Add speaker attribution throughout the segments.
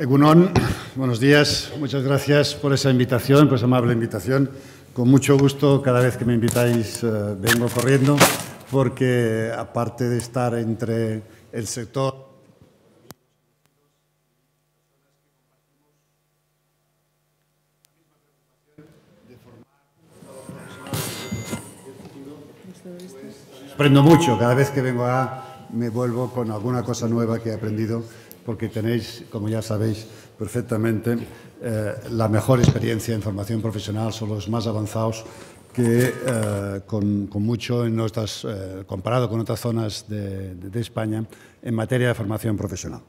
Speaker 1: Egunon, buenos días. Muchas gracias por esa invitación, por esa amable invitación. Con mucho gusto, cada vez que me invitáis eh, vengo corriendo, porque aparte de estar entre el sector... Aprendo mucho, cada vez que vengo a me vuelvo con alguna cosa nueva que he aprendido porque tenéis, como ya sabéis perfectamente, eh, la mejor experiencia en formación profesional, son los más avanzados que eh, con, mucho en nuestras, eh, comparado con otras zonas de, España en materia de formación profesional.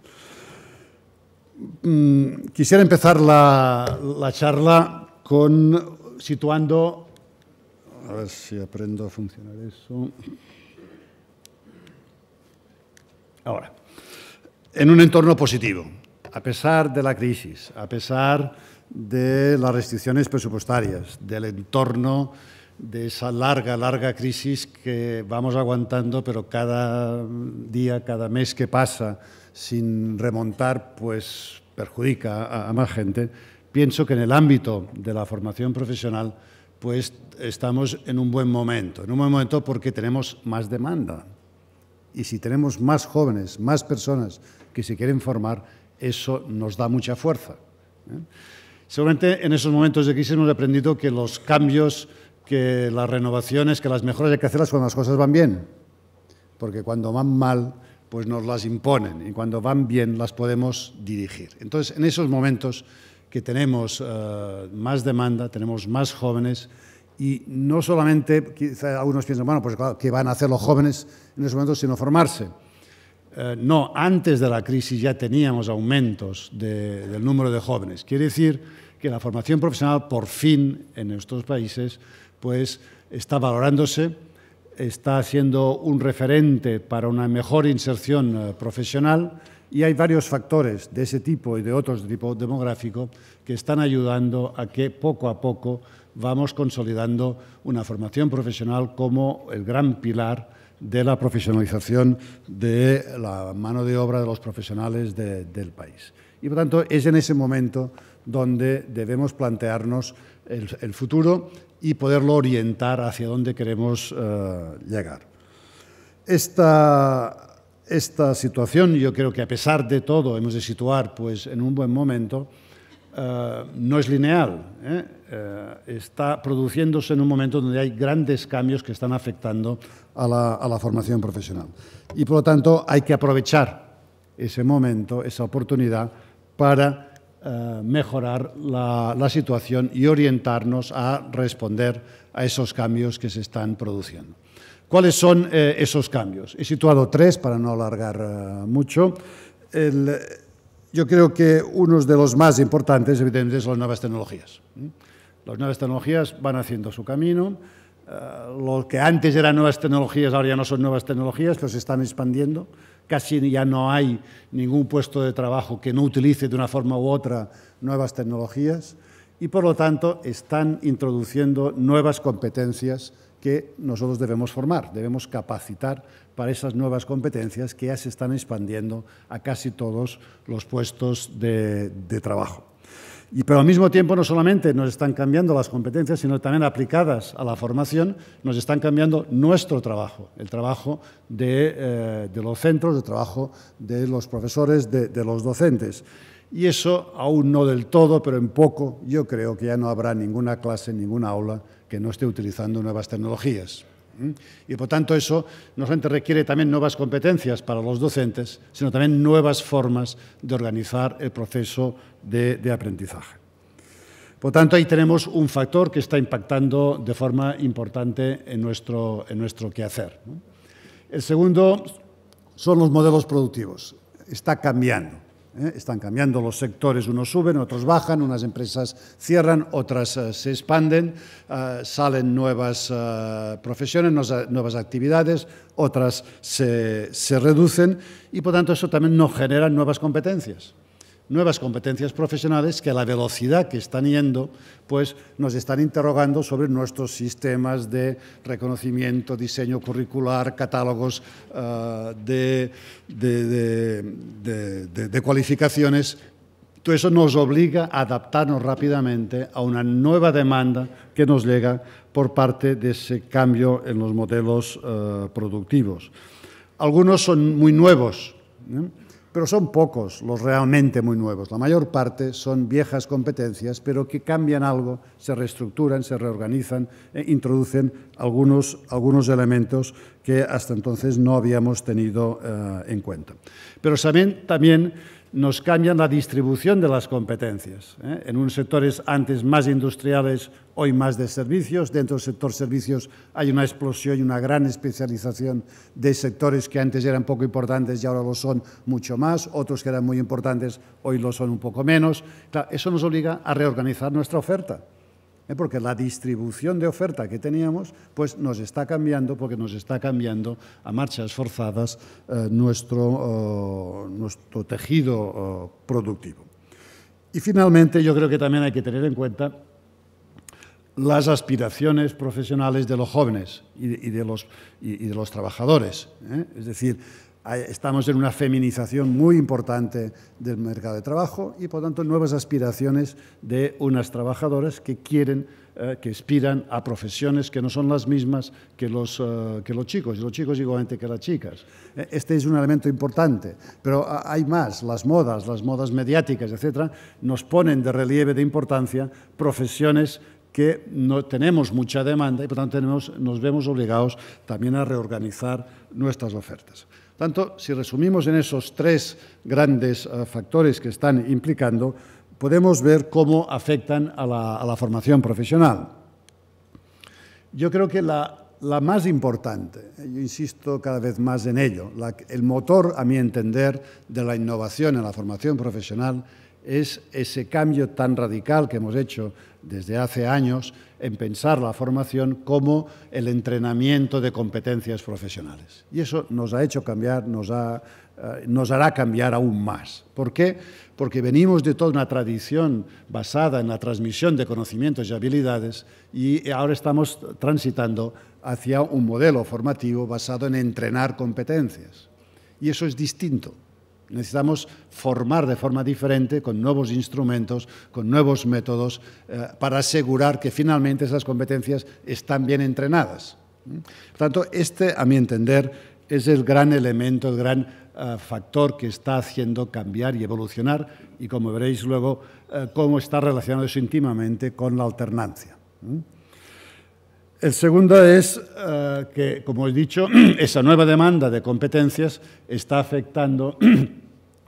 Speaker 1: Mm, quisiera empezar la, la charla con situando, a ver si aprendo a funcionar eso. Ahora en un entorno positivo. A pesar de la crisis, a pesar de las restricciones presupuestarias, del entorno de esa larga, larga crisis que vamos aguantando, pero cada día, cada mes que pasa sin remontar, pues perjudica a, más gente. Pienso que en el ámbito de la formación profesional, pues estamos en un buen momento, en un buen momento porque tenemos más demanda. Y si tenemos más jóvenes, más personas que se quieren formar, eso nos da mucha fuerza. ¿eh? Seguramente en esos momentos de crisis hemos aprendido que los cambios, que las renovaciones, que las mejoras hay que hacerlas cuando las cosas van bien, porque cuando van mal, pues nos las imponen y cuando van bien las podemos dirigir. Entonces, en esos momentos que tenemos eh, más demanda, tenemos más jóvenes, y no solamente, quizá algunos piensan, bueno, pues claro, ¿qué van a hacer los jóvenes en esos momentos sino formarse? Eh, no, antes de la crisis ya teníamos aumentos del número de jóvenes. Quiere decir que la formación profesional por fin en nuestros países pues está valorándose, está siendo un referente para una mejor inserción eh, profesional y hay varios factores de ese tipo y de otros de tipo demográfico que están ayudando a que poco a poco vamos consolidando una formación profesional como el gran pilar de la profesionalización de la mano de obra de los profesionales del país. Y por tanto, es en ese momento donde debemos plantearnos el, futuro y poderlo orientar hacia dónde queremos eh, llegar. Esta, esta situación, yo creo que a pesar de todo, hemos de situar pues, en un buen momento, eh, no es lineal. ¿eh? Eh, está produciéndose en un momento donde hay grandes cambios que están afectando a la, formación profesional. Y por lo tanto hay que aprovechar ese momento, esa oportunidad, para eh, mejorar la, situación y orientarnos a responder a esos cambios que se están produciendo. ¿Cuáles son eh, esos cambios? He situado tres para no alargar mucho. yo creo que uno de los más importantes, evidentemente, son las nuevas tecnologías. Las nuevas tecnologías van haciendo su camino. Eh, lo que antes eran nuevas tecnologías ahora ya no son nuevas tecnologías, que se están expandiendo. Casi ya no hay ningún puesto de trabajo que no utilice de una forma u otra nuevas tecnologías y por lo tanto están introduciendo nuevas competencias que nosotros debemos formar, debemos capacitar para esas nuevas competencias que ya se están expandiendo a casi todos los puestos de, de trabajo. Y, pero al mismo tiempo no solamente nos están cambiando las competencias, sino también aplicadas a la formación, nos están cambiando nuestro trabajo, el trabajo eh, de, los centros, el trabajo de los profesores, de, de los docentes. Y eso aún no del todo, pero en poco, yo creo que ya no habrá ninguna clase, ninguna aula que no esté utilizando nuevas tecnologías. Y por tanto eso no solamente requiere también nuevas competencias para los docentes, sino también nuevas formas de organizar el proceso de, aprendizaje. Por tanto, ahí tenemos un factor que está impactando de forma importante en nuestro, en nuestro quehacer. El segundo son los modelos productivos. Está cambiando. ¿eh? Están cambiando los sectores, unos suben, otros bajan, unas empresas cierran, otras eh, se expanden, eh, salen nuevas profesiones, nuevas, actividades, otras se, se reducen y por tanto eso también nos genera nuevas competencias nuevas competencias profesionales que a la velocidad que están yendo, pues nos están interrogando sobre nuestros sistemas de reconocimiento, diseño curricular, catálogos ah, de, de, cualificaciones todo eso nos obliga a adaptarnos rápidamente a una nueva demanda que nos llega por parte de ese cambio en los modelos ah, productivos. Algunos son muy nuevos. ¿eh? Pero son pocos los realmente muy nuevos. La mayor parte son viejas competencias, pero que cambian algo, se reestructuran, se reorganizan, e introducen algunos, algunos elementos que hasta entonces no habíamos tenido eh, en cuenta. Pero también, también nos cambian la distribución de las competencias. ¿eh? En unos sectores antes más industriales, hoy más de servicios. Dentro del sector servicios hay una explosión y una gran especialización de sectores que antes eran poco importantes y ahora lo son mucho más. Otros que eran muy importantes hoy lo son un poco menos. eso nos obliga a reorganizar nuestra oferta. ¿Eh? porque la distribución de oferta que teníamos pues nos está cambiando porque nos está cambiando a marchas forzadas eh, oh, nuestro, tejido oh, productivo. Y finalmente yo creo que también hay que tener en cuenta las aspiraciones profesionales de los jóvenes y de, los, y de los, trabajadores. ¿eh? Es decir, estamos en una feminización muy importante del mercado de trabajo y, por tanto, nuevas aspiraciones de unas trabajadoras que quieren, eh, que aspiran a profesiones que no son las mismas que los, eh, que los chicos, y los chicos igualmente que las chicas. Eh, este es un elemento importante, pero ah, hay más, las modas, las modas mediáticas, etcétera, nos ponen de relieve de importancia profesiones que no tenemos mucha demanda y por tanto tenemos, nos vemos obligados también a reorganizar nuestras ofertas. Tanto, si resumimos en esos tres grandes eh, factores que están implicando, podemos ver cómo afectan a la, formación profesional. Yo creo que la, más importante, eh, yo insisto cada vez más en ello, el motor, a mi entender, de la innovación en la formación profesional es ese cambio tan radical que hemos hecho desde hace años en pensar la formación como el entrenamiento de competencias profesionales. Y eso nos ha hecho cambiar, eh, nos, hará cambiar aún más. ¿Por qué? Porque venimos de toda una tradición basada en la transmisión de conocimientos y habilidades y ahora estamos transitando hacia un modelo formativo basado en entrenar competencias. Y eso es distinto necesitamos formar de forma diferente, con nuevos instrumentos, con nuevos métodos, eh, para asegurar que finalmente esas competencias están bien entrenadas. Por tanto, este, a mi entender, es el gran elemento, el gran eh, factor que está haciendo cambiar y evolucionar y, como veréis luego, eh, cómo está relacionado eso íntimamente con la alternancia. El segundo es que, como he dicho, esa nueva demanda de competencias está afectando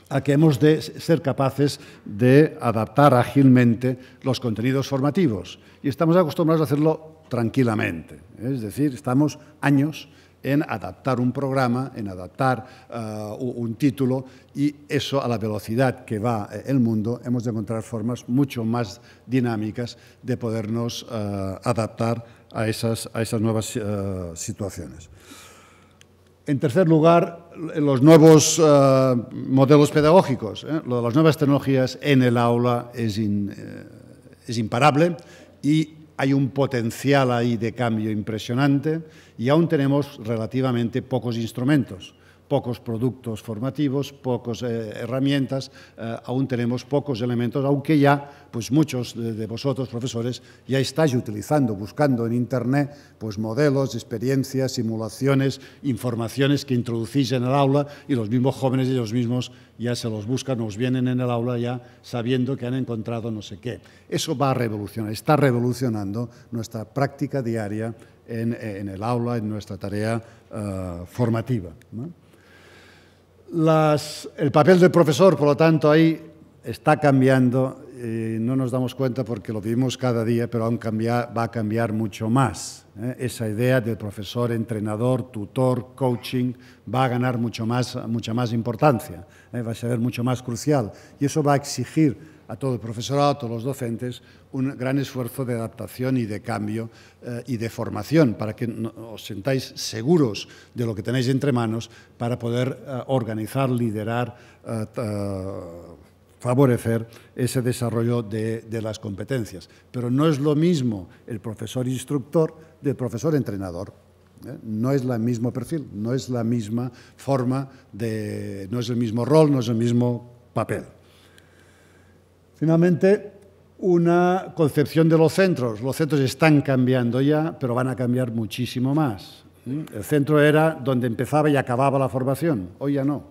Speaker 1: a que hemos de ser capaces de adaptar ágilmente los contenidos formativos. Y estamos acostumbrados a hacerlo tranquilamente. Es decir, estamos años en adaptar un programa, en adaptar eh, un título y eso a la velocidad que va eh, el mundo hemos de encontrar formas mucho más dinámicas de podernos eh, adaptar a esas, nuevas situaciones. En tercer lugar, los nuevos eh, modelos pedagógicos. Eh. Lo de las nuevas tecnologías en el aula eh, es, imparable y hay un potencial ahí de cambio impresionante y aún tenemos relativamente pocos instrumentos pocos productos formativos, pocas eh, herramientas, eh, aún tenemos pocos elementos, aunque ya pues muchos de, vosotros, profesores, ya estáis utilizando, buscando en Internet pues, modelos, experiencias, simulaciones, informaciones que introducís en el aula y los mismos jóvenes ellos mismos ya se los buscan, nos vienen en el aula ya sabiendo que han encontrado no sé qué. Eso va a revolucionar, está revolucionando nuestra práctica diaria en, el aula, en nuestra tarea eh, formativa el papel del profesor, por lo tanto, ahí está cambiando. y no nos damos cuenta porque lo vivimos cada día, pero aún cambia, va a cambiar mucho más. ¿eh? Esa idea del profesor, entrenador, tutor, coaching, va a ganar mucho más, mucha más importancia, ¿eh? va a ser mucho más crucial. Y eso va a exigir a todo el profesorado, a todos los docentes, un gran esfuerzo de adaptación y de cambio eh, y de formación para que os sentáis seguros de lo que tenéis entre manos para poder eh, organizar, liderar, eh, favorecer ese desarrollo de, las competencias. Pero no es lo mismo el profesor instructor del profesor entrenador. No es el mismo perfil, no es la misma forma, de, no es el mismo rol, no es el mismo papel. Finalmente, una concepción de los centros. Los centros están cambiando ya, pero van a cambiar muchísimo más. ¿Mm? El centro era donde empezaba y acababa la formación, hoy ya no.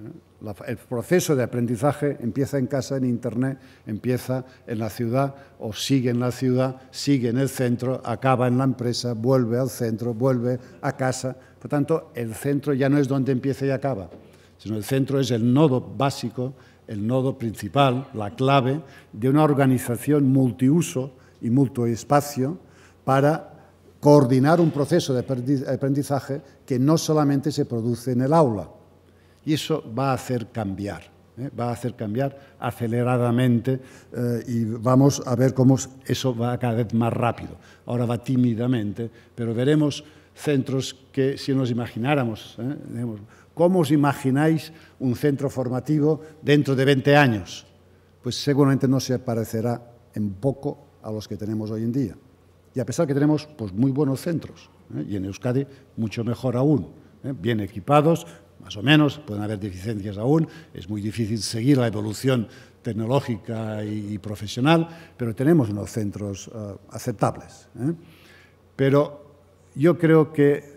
Speaker 1: ¿Eh? El proceso de aprendizaje empieza en casa, en Internet, empieza en la ciudad o sigue en la ciudad, sigue en el centro, acaba en la empresa, vuelve al centro, vuelve a casa. Por tanto, el centro ya no es donde empieza y acaba, sino el centro es el nodo básico el nodo principal, la clave de una organización multiuso y multiespacio para coordinar un proceso de aprendizaje que no solamente se produce en el aula. Y eso va a hacer cambiar, ¿eh? va a hacer cambiar aceleradamente eh, y vamos a ver cómo eso va cada vez más rápido. Ahora va tímidamente, pero veremos centros que si nos imagináramos, ¿eh? ¿Cómo os imagináis un centro formativo dentro de 20 años? Pues seguramente no se parecerá en poco a los que tenemos hoy en día. Y a pesar que tenemos pues, muy buenos centros, ¿eh? y en Euskadi mucho mejor aún, ¿eh? bien equipados, más o menos, pueden haber deficiencias aún, es muy difícil seguir la evolución tecnológica y, profesional, pero tenemos unos centros eh, aceptables. Pero yo creo que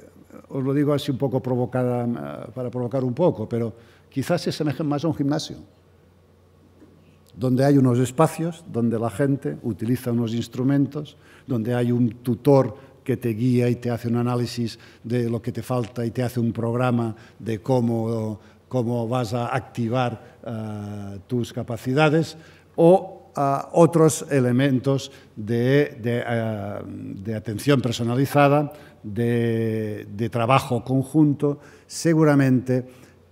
Speaker 1: os lo digo así un poco provocada, eh, para provocar un poco, pero quizás se asemejen más a un gimnasio, donde hay unos espacios, donde la gente utiliza unos instrumentos, donde hay un tutor que te guía y te hace un análisis de lo que te falta y te hace un programa de cómo, vas a activar eh, tus capacidades, o eh, otros elementos de, atención personalizada, de, trabajo conjunto, seguramente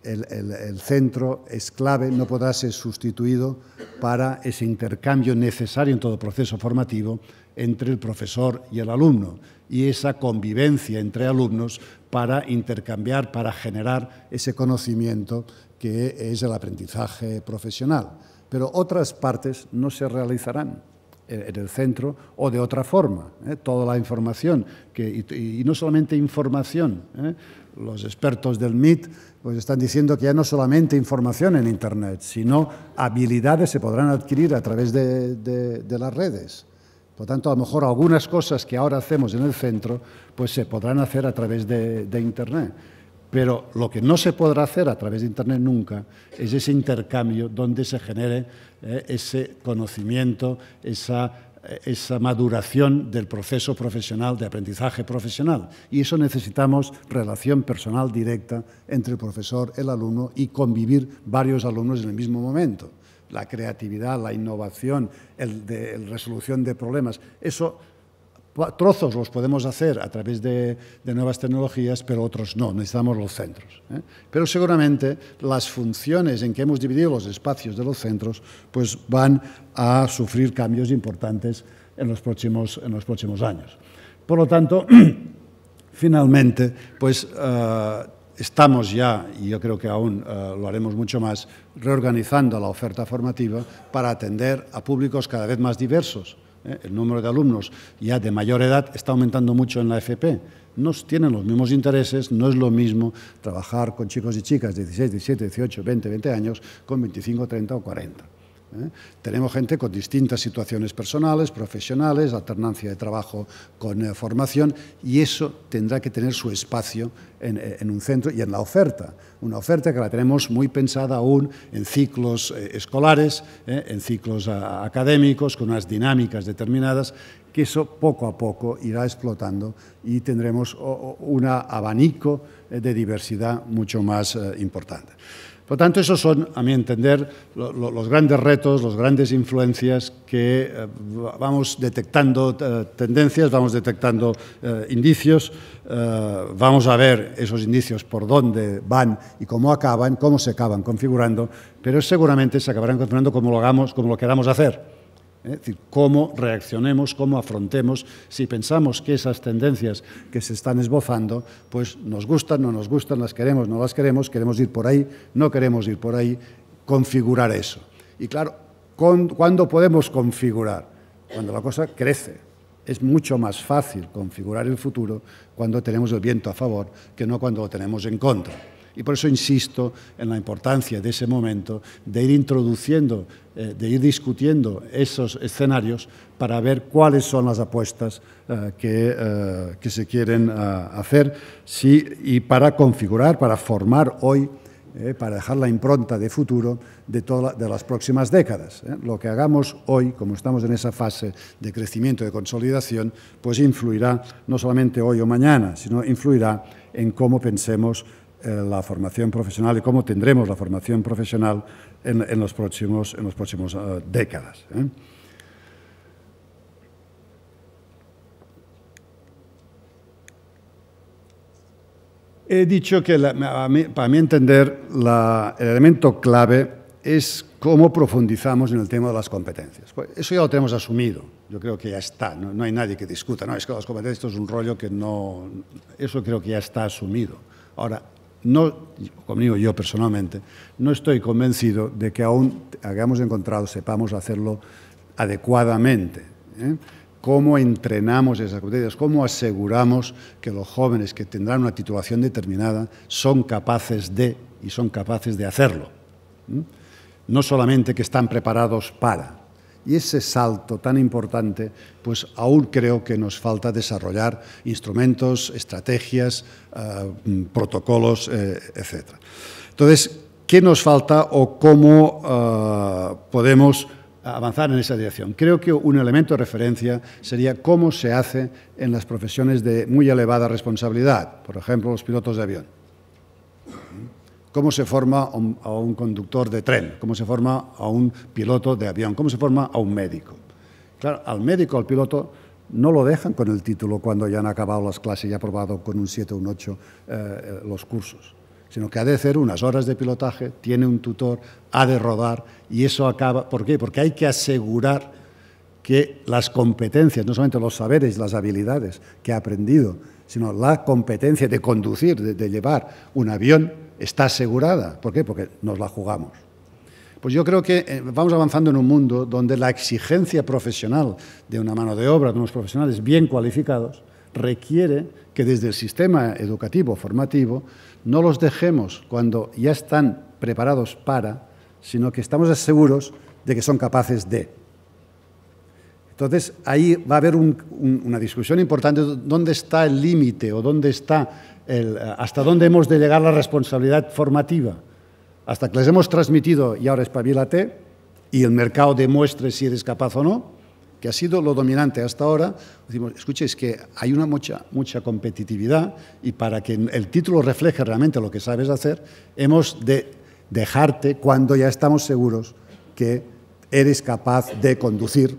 Speaker 1: el, el, centro es clave, no podrá ser sustituido para ese intercambio necesario en todo proceso formativo entre el profesor y el alumno y esa convivencia entre alumnos para intercambiar, para generar ese conocimiento que es el aprendizaje profesional. Pero otras partes no se realizarán en el centro o de otra forma. ¿eh? Toda la información, y, no solamente información. ¿eh? Los expertos del MIT pues están diciendo que ya no solamente información en Internet, sino habilidades se podrán adquirir a través de, de, de las redes. Por tanto, a lo mejor algunas cosas que ahora hacemos en el centro, pues se podrán hacer a través de, de Internet. Pero lo que no se podrá hacer a través de Internet nunca es ese intercambio donde se genere eh, ese conocimiento, eh, esa, maduración del proceso profesional, de aprendizaje profesional. Y eso necesitamos relación personal directa entre el profesor, el alumno y convivir varios alumnos en el mismo momento. La creatividad, la innovación, la resolución de problemas, eso Trozos los podemos hacer a través de, nuevas tecnologías, pero otros no, necesitamos los centros. ¿eh? Pero seguramente las funciones en que hemos dividido los espacios de los centros pues van a sufrir cambios importantes en los próximos, años. Por lo tanto, finalmente, pues, eh, estamos ya, y yo creo que aún eh, lo haremos mucho más, reorganizando la oferta formativa para atender a públicos cada vez más diversos ¿eh? el número de alumnos ya de mayor edad está aumentando mucho en la FP. No tienen los mismos intereses, no es lo mismo trabajar con chicos y chicas de 16, 17, 18, 20, 20 años con 25, 30 o 40. ¿eh? Tenemos gente con distintas situaciones personales, profesionales, alternancia de trabajo con eh, formación y eso tendrá que tener su espacio eh, en, un centro y en la oferta. Una oferta que la tenemos muy pensada aún en ciclos escolares, en ciclos académicos, con unas dinámicas determinadas que eso poco a poco irá explotando y tendremos un abanico de diversidad mucho más importante. Por tanto, esos son, a mi entender, los grandes retos, las grandes influencias que eh, vamos detectando eh, tendencias, vamos detectando eh, indicios, vamos a ver esos indicios por dónde van y cómo acaban, cómo se acaban configurando, pero seguramente se acabarán configurando como lo hagamos, como lo queramos hacer. Es decir, cómo reaccionemos, cómo afrontemos, si pensamos que esas tendencias que se están esbozando, pues nos gustan, no nos gustan, las queremos, no las queremos, queremos ir por ahí, no queremos ir por ahí, configurar eso. Y claro, ¿cuándo podemos configurar? Cuando la cosa crece. Es mucho más fácil configurar el futuro cuando tenemos el viento a favor que no cuando lo tenemos en contra. Y por eso insisto en la importancia de ese momento, de ir introduciendo, eh, de ir discutiendo esos escenarios para ver cuáles son las apuestas eh, eh, que, se quieren hacer y para configurar, para formar hoy para dejar la impronta de futuro de, las próximas décadas. Lo que hagamos hoy, como estamos en esa fase de crecimiento, y de consolidación, pues influirá no solamente hoy o mañana, sino influirá en cómo pensemos eh, la formación profesional y cómo tendremos la formación profesional en, en los próximos, en los próximos eh, décadas. ¿eh? He dicho que, para mi entender, el elemento clave es cómo profundizamos en el tema de las competencias. Pues eso ya lo tenemos asumido, yo creo que ya está, no, hay nadie que discuta, no, es que las competencias esto es un rollo que no, eso creo que ya está asumido. Ahora, no, conmigo yo personalmente, no estoy convencido de que aún hayamos encontrado, sepamos hacerlo adecuadamente. ¿eh? cómo entrenamos esas competencias, cómo aseguramos que los jóvenes que tendrán una titulación determinada son capaces de y son capaces de hacerlo. No solamente que están preparados para, y ese salto tan importante, pues aún creo que nos falta desarrollar instrumentos, estrategias, eh, mm, protocolos, eh, etc. Entonces, ¿qué nos falta o cómo eh, podemos avanzar en esa dirección. Creo que un elemento de referencia sería cómo se hace en las profesiones de muy elevada responsabilidad, por ejemplo, los pilotos de avión cómo se forma a un, conductor de tren, cómo se forma a un piloto de avión, cómo se forma a un médico. Claro, al médico, al piloto, no lo dejan con el título cuando ya han acabado las clases y ha aprobado con un 7 o un 8 eh, eh, los cursos, sino que ha de hacer unas horas de pilotaje, tiene un tutor, ha de rodar y eso acaba. ¿Por qué? Porque hay que asegurar que las competencias, no solamente los saberes, las habilidades que ha aprendido, sino la competencia de conducir, de llevar un avión, está asegurada. ¿Por qué? Porque nos la jugamos. Pues yo creo que eh, vamos avanzando en un mundo donde la exigencia profesional de una mano de obra, de unos profesionales bien cualificados, requiere que desde el sistema educativo formativo no los dejemos cuando ya están preparados para, sino que estamos seguros de que son capaces de. Entonces, ahí va a haber una discusión importante dónde está el límite o está hasta dónde hemos de llegar la responsabilidad formativa. Hasta que les hemos transmitido, y ahora espabilate, y el mercado demuestre si eres capaz o no, que ha sido lo dominante hasta ahora. Decimos, escuche, es que hay una mucha, mucha competitividad y para que el título refleje realmente lo que sabes hacer, hemos de dejarte cuando ya estamos seguros que eres capaz de conducir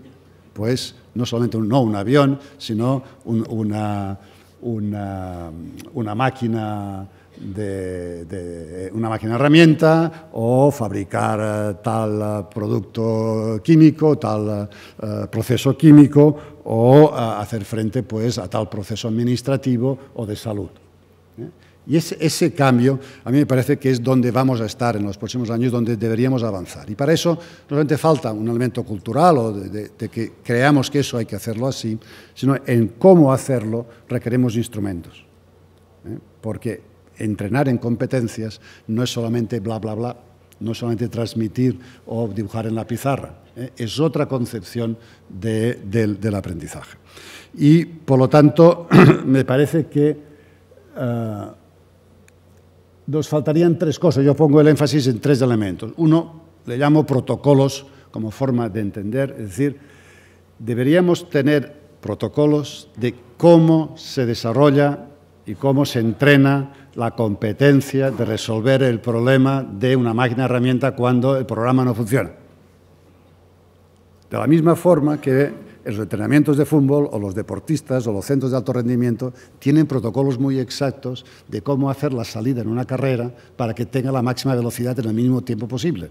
Speaker 1: pues no solamente un, no un avión, sino una, máquina de, una máquina herramienta o fabricar eh, tal eh, producto químico, tal eh, proceso químico o hacer frente pues a tal proceso administrativo o de salud. Y ese, cambio a mí me parece que es donde vamos a estar en los próximos años, donde deberíamos avanzar. Y para eso no solamente falta un elemento cultural o de, que creamos que eso hay que hacerlo así, sino en cómo hacerlo requeremos instrumentos. ¿eh? Porque entrenar en competencias no es solamente bla, bla, bla, no es solamente transmitir o dibujar en la pizarra, ¿eh? es otra concepción del, aprendizaje. Y por lo tanto, me parece que... Ah, nos faltarían tres cosas. Yo pongo el énfasis en tres elementos. Uno, le llamo protocolos como forma de entender, es decir, deberíamos tener protocolos de cómo se desarrolla y cómo se entrena la competencia de resolver el problema de una máquina herramienta cuando el programa no funciona. De la misma forma que los entrenamientos de fútbol o los deportistas o los centros de alto rendimiento tienen protocolos muy exactos de cómo hacer la salida en una carrera para que tenga la máxima velocidad en el mínimo tiempo posible.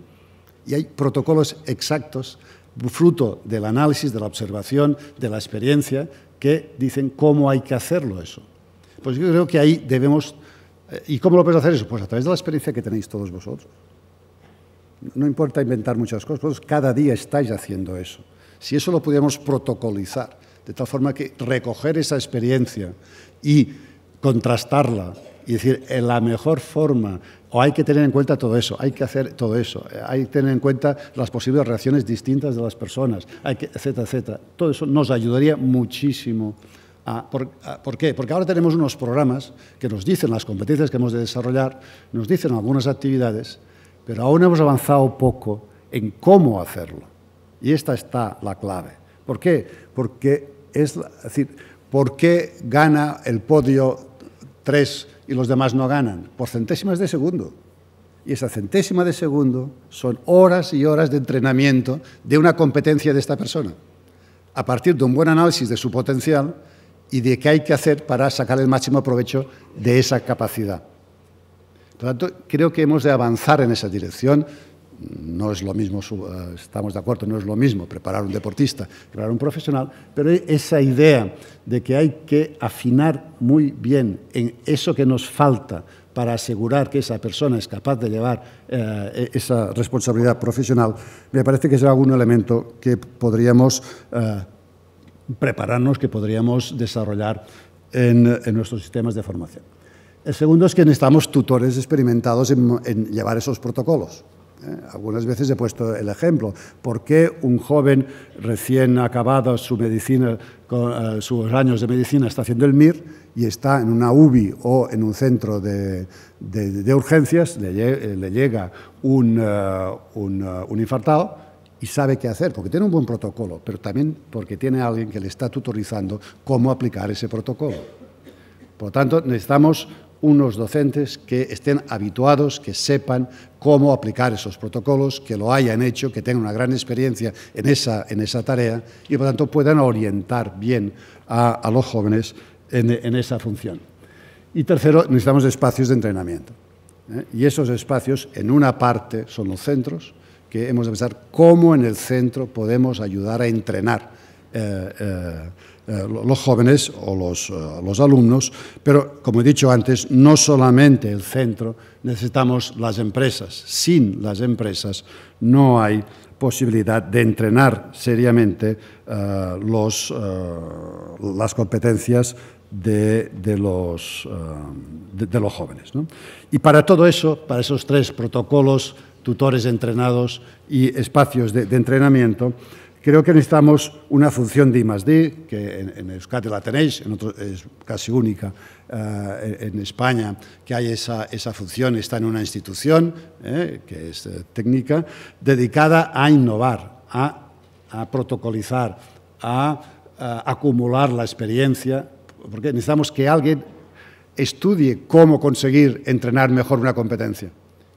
Speaker 1: Y hay protocolos exactos, fruto del análisis, de la observación, de la experiencia, que dicen cómo hay que hacerlo eso. Pues yo creo que ahí debemos... Eh, ¿Y cómo lo puedes hacer eso? Pues a través de la experiencia que tenéis todos vosotros. No importa inventar muchas cosas, cada día estáis haciendo eso. Si eso lo pudiéramos protocolizar, de tal forma que recoger esa experiencia y contrastarla y decir, en la mejor forma, o hay que tener en cuenta todo eso, hay que hacer todo eso, hay que tener en cuenta las posibles reacciones distintas de las personas, hay que, etcétera, etcétera. Todo eso nos ayudaría muchísimo. ¿Por qué? Porque ahora tenemos unos programas que nos dicen las competencias que hemos de desarrollar, nos dicen algunas actividades, pero aún hemos avanzado poco en cómo hacerlo. Y esta está la clave. ¿Por qué? Porque es, decir, ¿por qué gana el podio 3 y los demás no ganan? Por centésimas de segundo. Y esa centésima de segundo son horas y horas de entrenamiento de una competencia de esta persona. A partir de un buen análisis de su potencial y de qué hay que hacer para sacar el máximo provecho de esa capacidad. Por lo tanto, creo que hemos de avanzar en esa dirección no es lo mismo, eh, estamos de acuerdo, no es lo mismo preparar un deportista, preparar un profesional, pero esa idea de que hay que afinar muy bien en eso que nos falta para asegurar que esa persona es capaz de llevar eh, e-, esa responsabilidad profesional, me parece que es algún elemento que podríamos eh, prepararnos, que podríamos desarrollar en, nuestros sistemas de formación. El segundo es que necesitamos tutores experimentados en llevar esos protocolos. Eh, algunas veces he puesto el ejemplo. ¿Por qué un joven recién acabado su medicina, eh, sus años de medicina está haciendo el MIR y está en una UBI o en un centro de, urgencias, eh, le, llega un, un, infartado? y sabe qué hacer, porque tiene un buen protocolo, pero también porque tiene alguien que le está tutorizando cómo aplicar ese protocolo. Por lo tanto, necesitamos unos docentes que estén habituados, que sepan cómo aplicar esos protocolos, que lo hayan hecho, que tengan una gran experiencia en esa, en esa tarea y, por tanto, puedan orientar bien a, los jóvenes en, esa función. Y tercero, necesitamos espacios de entrenamiento. ¿eh? Y esos espacios, en una parte, son los centros, que hemos de pensar cómo en el centro podemos ayudar a entrenar. Eh, eh, eh, los jóvenes o eh, los, alumnos, pero como he dicho antes, no solamente el centro, necesitamos las empresas. Sin las empresas no hay posibilidad de entrenar seriamente eh, las competencias de, los, de, los, jóvenes. Y para todo eso, para esos tres protocolos, tutores entrenados y espacios de entrenamiento, Creo que necesitamos una función de I+.D., que en, Euskadi la tenéis, es casi única eh, en España, que hay esa, función, está en una institución, eh, que es eh, técnica, dedicada a innovar, a, protocolizar, a acumular la experiencia, porque necesitamos que alguien estudie cómo conseguir entrenar mejor una competencia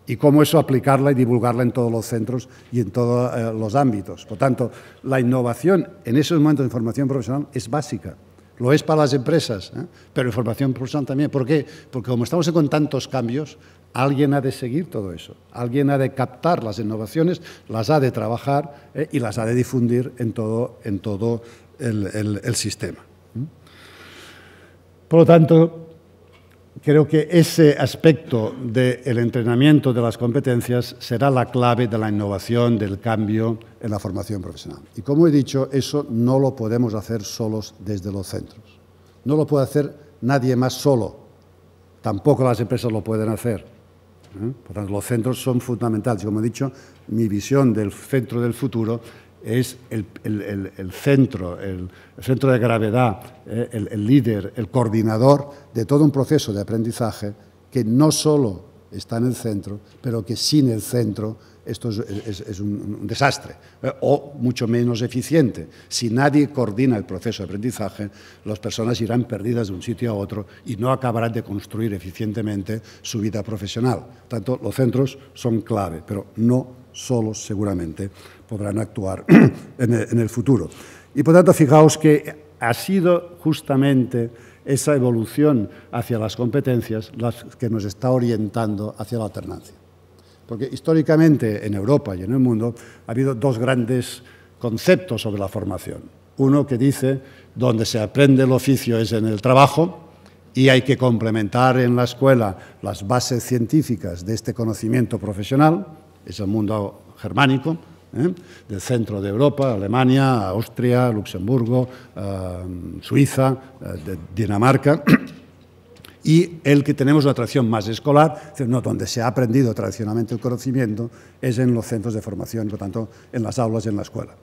Speaker 1: y cómo eso aplicarla y divulgarla en todos los centros y en todos eh, los ámbitos. Por tanto, la innovación en esos momentos de formación profesional es básica. Lo es para las empresas, ¿eh? pero formación profesional también. ¿Por qué? Porque como estamos con tantos cambios, alguien ha de seguir todo eso. Alguien ha de captar las innovaciones, las ha de trabajar ¿eh? y las ha de difundir en todo, el, el sistema. ¿Mm? Por lo tanto, creo que ese aspecto del entrenamiento de las competencias será la clave de la innovación, del cambio en la formación profesional. Y como he dicho, eso no lo podemos hacer solos desde los centros. No lo puede hacer nadie más solo. Tampoco las empresas lo pueden hacer. ¿eh? Por tanto, los centros son fundamentales. Como he dicho, mi visión del centro del futuro es el, centro, el, centro de gravedad, eh, el, líder, el coordinador de todo un proceso de aprendizaje que no solo está en el centro, pero que sin el centro esto es, un, desastre eh, o mucho menos eficiente. Si nadie coordina el proceso de aprendizaje, las personas irán perdidas de un sitio a otro y no acabarán de construir eficientemente su vida profesional. Tanto los centros son clave, pero no solo, seguramente podrán actuar en el futuro. Y por tanto, fijaos que ha sido justamente esa evolución hacia las competencias las que nos está orientando hacia la alternancia. Porque históricamente en Europa y en el mundo ha habido dos grandes conceptos sobre la formación. Uno que dice, donde se aprende el oficio es en el trabajo, y hay que complementar en la escuela las bases científicas de este conocimiento profesional, es el mundo germánico, eh, del centro de Europa, Alemania, Austria, Luxemburgo, eh, Suiza, eh, Dinamarca. y el que tenemos la atracción más escolar, donde se ha aprendido tradicionalmente el conocimiento, es en los centros de formación, por tanto, en las aulas y en la escuela.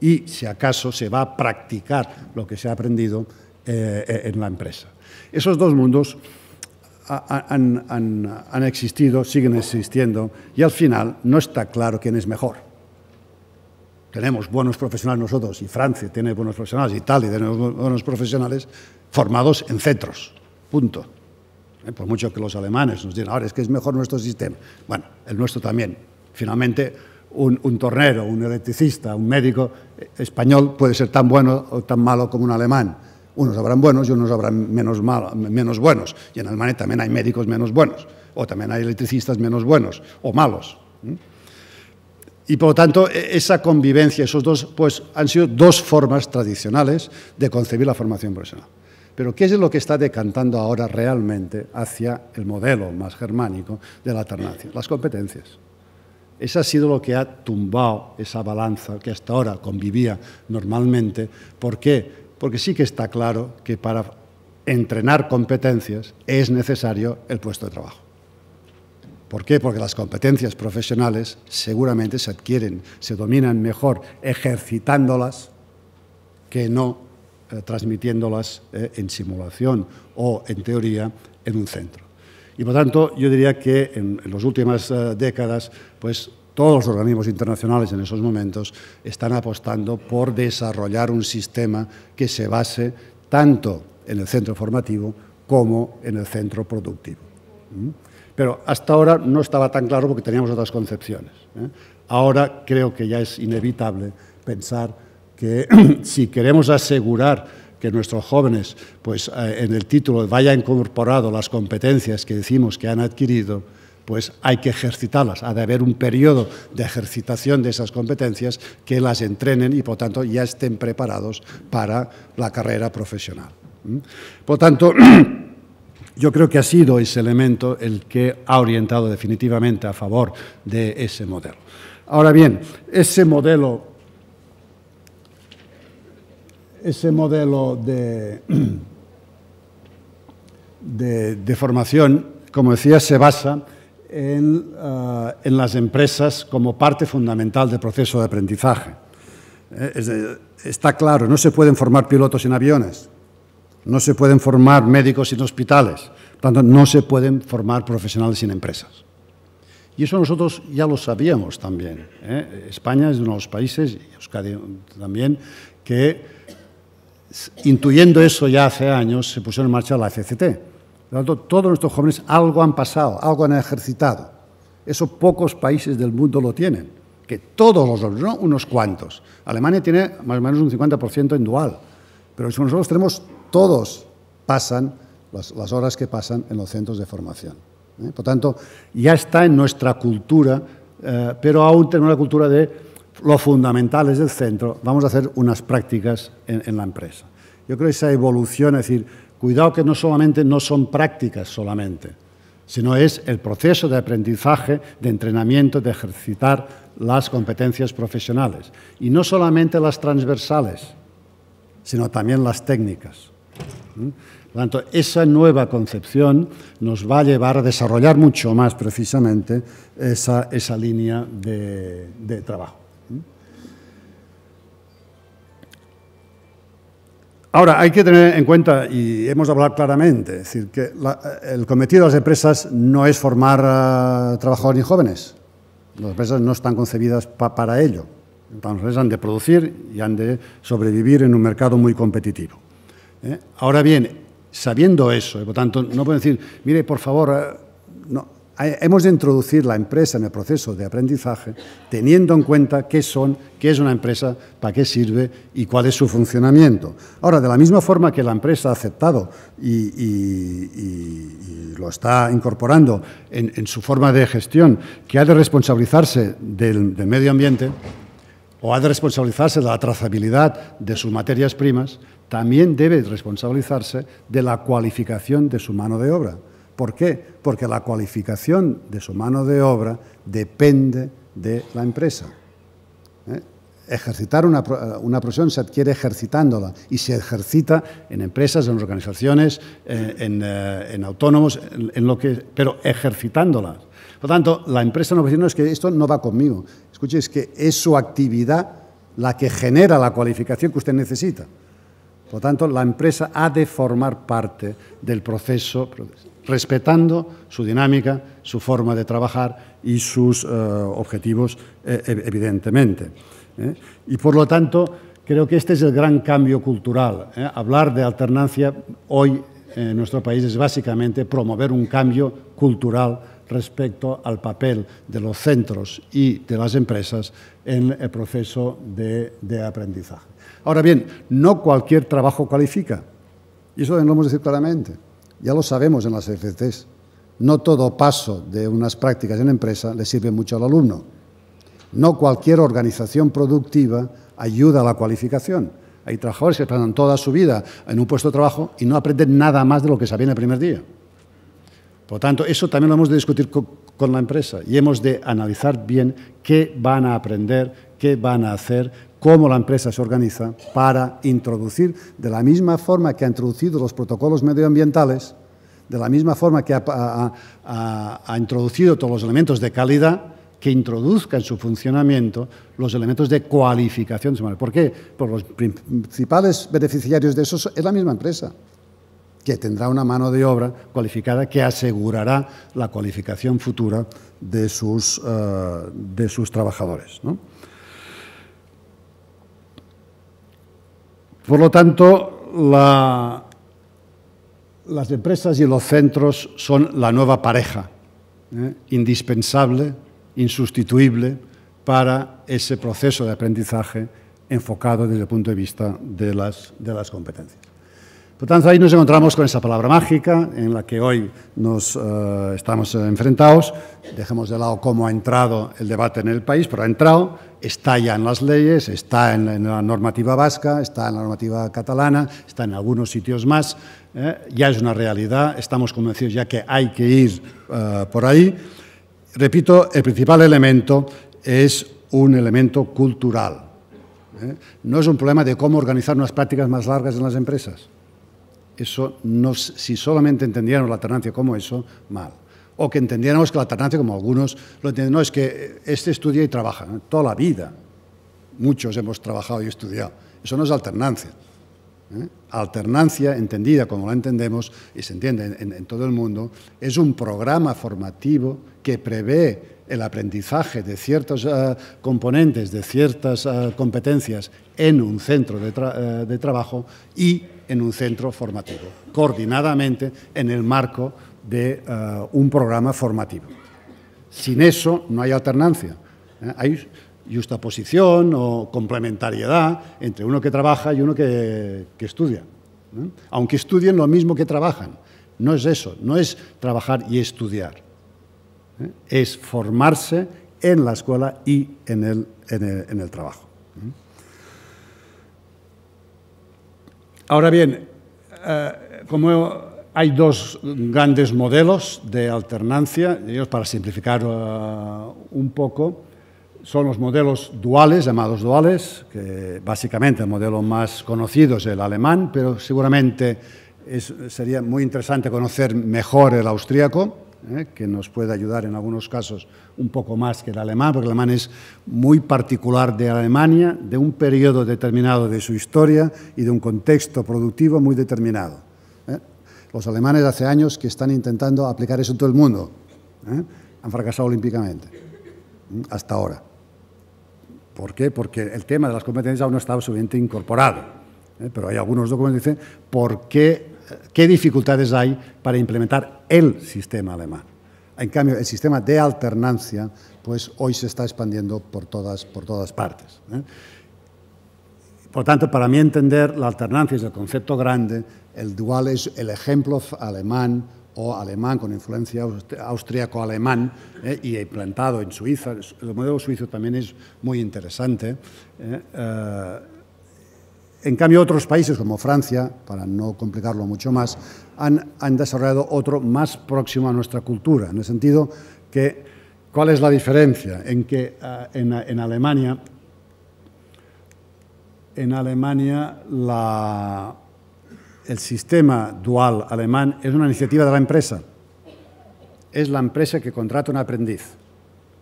Speaker 1: Y si acaso se va a practicar lo que se ha aprendido en la empresa. Esos dos mundos han existido, siguen existiendo y al final no está claro quién es mejor tenemos buenos profesionales nosotros, y Francia tiene buenos profesionales, Italia tiene buenos profesionales, formados en centros. Punto. Eh, por mucho que los alemanes nos digan, ahora es que es mejor nuestro sistema. Bueno, el nuestro también. Finalmente, un, tornero, un electricista, un médico eh, español puede ser tan bueno o tan malo como un alemán. Unos habrán buenos y unos habrán menos, buenos. Y en Alemania también hay médicos menos buenos, o también hay electricistas menos buenos o malos. Y por lo tanto, e-, esa convivencia, esos dos, pues han sido dos formas tradicionales de concebir la formación profesional. Pero ¿qué es lo que está decantando ahora realmente hacia el modelo más germánico de la alternancia? Las competencias. Esa ha sido lo que ha tumbado esa balanza que hasta ahora convivía normalmente. ¿Por qué? Porque sí que está claro que para entrenar competencias es necesario el puesto de trabajo. ¿Por qué? Porque las competencias profesionales seguramente se adquieren, se dominan mejor ejercitándolas que no eh, transmitiéndolas eh, en simulación o en teoría en un centro. Y por tanto, yo diría que en, las últimas eh, décadas, pues todos los organismos internacionales en esos momentos están apostando por desarrollar un sistema que se base tanto en el centro formativo como en el centro productivo. Pero hasta ahora no estaba tan claro porque teníamos otras concepciones. ¿eh? Ahora creo que ya es inevitable pensar que si queremos asegurar que nuestros jóvenes, pues eh, en el título vaya incorporado las competencias que decimos que han adquirido, pues hay que ejercitarlas. Ha de haber un periodo de ejercitación de esas competencias que las entrenen y, por tanto, ya estén preparados para la carrera profesional. Por tanto, Yo creo que ha sido ese elemento el que ha orientado definitivamente a favor de ese modelo. Ahora bien, ese modelo, ese modelo de, de, formación, como decía, se basa ah, en, las empresas como parte fundamental del proceso de aprendizaje. Eh, está claro, no se pueden formar pilotos en aviones, no se pueden formar médicos sin hospitales. no se pueden formar profesionales sin empresas. Y eso nosotros ya lo sabíamos también. ¿eh? España es uno de los países, y Euskadi también, que intuyendo eso ya hace años se puso en marcha la FCT. Por tanto, todos nuestros jóvenes algo han pasado, algo han ejercitado. Eso pocos países del mundo lo tienen, que todos los, no unos cuantos. Alemania tiene más o menos un 50% en dual. Pero si nosotros tenemos, todos pasan las, horas que pasan en los centros de formación. ¿eh? Por tanto, ya está en nuestra cultura, eh, pero aún tenemos la cultura de lo fundamental es el centro, vamos a hacer unas prácticas en, en la empresa. Yo creo que esa evolución, es decir, cuidado que no solamente no son prácticas solamente, sino es el proceso de aprendizaje, de entrenamiento, de ejercitar las competencias profesionales. Y no solamente las transversales, sino también las técnicas. Por lo tanto, esa nueva concepción nos va a llevar a desarrollar mucho más precisamente esa, línea de, trabajo. Ahora, hay que tener en cuenta, y hemos hablado claramente, decir, que el cometido de las empresas no es formar eh, trabajadores ni jóvenes. Las empresas no están concebidas para ello. Entonces han de producir y han de sobrevivir en un mercado muy competitivo. ¿eh? Ahora bien, sabiendo eso, por tanto, no pueden decir, mire, por favor, eh, hemos de introducir la empresa en el proceso de aprendizaje teniendo en cuenta qué son, qué es una empresa, para qué sirve y cuál es su funcionamiento. Ahora, de la misma forma que la empresa ha aceptado y, lo está incorporando en, su forma de gestión, que ha de responsabilizarse del, del medio ambiente, o ha de responsabilizarse de la trazabilidad de sus materias primas, también debe responsabilizarse de la cualificación de su mano de obra. ¿Por qué? Porque la cualificación de su mano de obra depende de la empresa. ¿Eh? Ejercitar una, eh, una, profesión se adquiere ejercitándola y se ejercita en empresas, en organizaciones, eh, en, autónomos, lo que, pero ejercitándola. Por lo tanto, la empresa no no es que esto no va conmigo. Escuche, es que es su actividad la que genera la cualificación que usted necesita. Por lo tanto, la empresa ha de formar parte del proceso, respetando su dinámica, su forma de trabajar y sus eh, objetivos, eh, evidentemente. ¿eh? Y por lo tanto, creo que este es el gran cambio cultural. Hablar de alternancia hoy en nuestro país es básicamente promover un cambio cultural respecto al papel de los centros y de las empresas en el proceso de, aprendizaje. Ahora bien, no cualquier trabajo cualifica, y eso hemos decir claramente, ya lo sabemos en las FCTs, e no todo paso de unas prácticas en empresa le sirve mucho al alumno, no cualquier organización productiva ayuda a la cualificación. Hay trabajadores que están toda su vida en un puesto de trabajo y no aprenden nada más de lo que sabían el primer día. Por lo tanto, eso también lo hemos de discutir con, la empresa y hemos de analizar bien qué van a aprender, qué van a hacer, cómo la empresa se organiza para introducir, de la misma forma que ha introducido los protocolos medioambientales, de la misma forma que ha, introducido todos los elementos de calidad, que introduzca en su funcionamiento los elementos de cualificación. ¿Por qué? Porque los principales beneficiarios de eso es la misma empresa que tendrá una mano de obra cualificada que asegurará la cualificación futura de sus, eh, de sus trabajadores. Por lo tanto, las empresas y los centros son la nueva pareja, ¿eh? indispensable, insustituible para ese proceso de aprendizaje enfocado desde el punto de vista de las, de las competencias. Por tanto, ahí nos encontramos con esa palabra mágica en la que hoy nos eh, estamos enfrentados. Dejemos de lado cómo ha entrado el debate en el país, pero ha entrado, está ya en las leyes, está en la, normativa vasca, está en la normativa catalana, está en algunos sitios más. Eh, ya es una realidad, estamos convencidos ya que hay que ir eh, por ahí. Repito, el principal elemento es un elemento cultural. No es un problema de cómo organizar unas prácticas más largas en las empresas eso no, si solamente entendiéramos la alternancia como eso, mal. O que entendiéramos que la alternancia, como algunos lo entienden, no es que eh, este estudia y trabaja, toda la vida. Muchos hemos trabajado y estudiado. Eso no es alternancia. ¿eh? Alternancia, entendida como la entendemos y se entiende en, todo el mundo, es un programa formativo que prevé el aprendizaje de ciertos eh, componentes, de ciertas competencias en un centro de trabajo y en un centro formativo, coordinadamente en el marco de eh, un programa formativo. Sin eso no hay alternancia. ¿eh? Hay justaposición o complementariedad entre uno que trabaja y uno que, estudia. ¿eh? Aunque estudien lo mismo que trabajan. No es eso, no es trabajar y estudiar. Es formarse en la escuela y en el, en el trabajo. Ahora bien, eh, como hay dos grandes modelos de alternancia, ellos para simplificar eh, un poco, son los modelos duales, llamados duales, que básicamente el modelo más conocido es el alemán, pero seguramente sería muy interesante conocer mejor el austríaco. ¿eh? que nos puede ayudar en algunos casos un poco más que el alemán, porque el alemán es muy particular de Alemania, de un periodo determinado de su historia y de un contexto productivo muy determinado. ¿eh? Los alemanes hace años que están intentando aplicar eso en todo el mundo. ¿eh? Han fracasado olímpicamente, hasta ahora. ¿Por qué? Porque el tema de las competencias aún no está suficientemente incorporado. Pero hay algunos documentos que dicen por qué qué dificultades hay para implementar el sistema alemán. En cambio, el sistema de alternancia, pues hoy se está expandiendo por todas, por todas partes. ¿eh? Por tanto, para mí entender, la alternancia es el concepto grande, el dual es el ejemplo alemán o alemán con influencia austríaco-alemán ¿eh? y implantado en Suiza. El modelo suizo también es muy interesante. ¿eh? En cambio, otros países como Francia, para no complicarlo mucho más, han, desarrollado otro más próximo a nuestra cultura, en el sentido que, ¿cuál es la diferencia? En que ah, en, Alemania, en Alemania el sistema dual alemán es una iniciativa de la empresa. Es la empresa que contrata un aprendiz.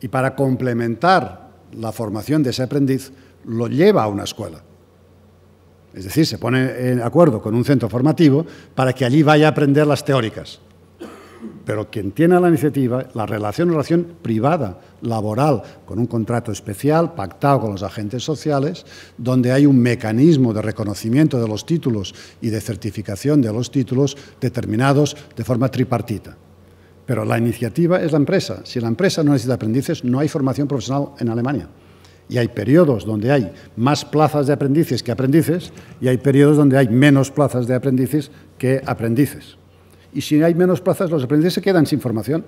Speaker 1: Y para complementar la formación de ese aprendiz, lo lleva a una escuela. Es decir, se pone en acuerdo con un centro formativo para que allí vaya a aprender las teóricas. Pero quien tiene la iniciativa, la relación relación privada, laboral, con un contrato especial pactado con los agentes sociales, donde hay un mecanismo de reconocimiento de los títulos y de certificación de los títulos determinados de forma tripartita. Pero la iniciativa es la empresa. Si la empresa no necesita aprendices, no hay formación profesional en Alemania y hay periodos donde hay más plazas de aprendices que aprendices y hay periodos donde hay menos plazas de aprendices que aprendices. Y si hay menos plazas, los aprendices se quedan sin formación.